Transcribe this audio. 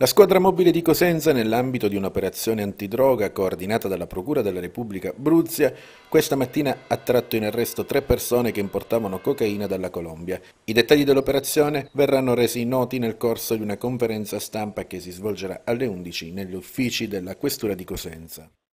La squadra mobile di Cosenza, nell'ambito di un'operazione antidroga coordinata dalla Procura della Repubblica Bruzia, questa mattina ha tratto in arresto tre persone che importavano cocaina dalla Colombia. I dettagli dell'operazione verranno resi noti nel corso di una conferenza stampa che si svolgerà alle 11 negli uffici della Questura di Cosenza.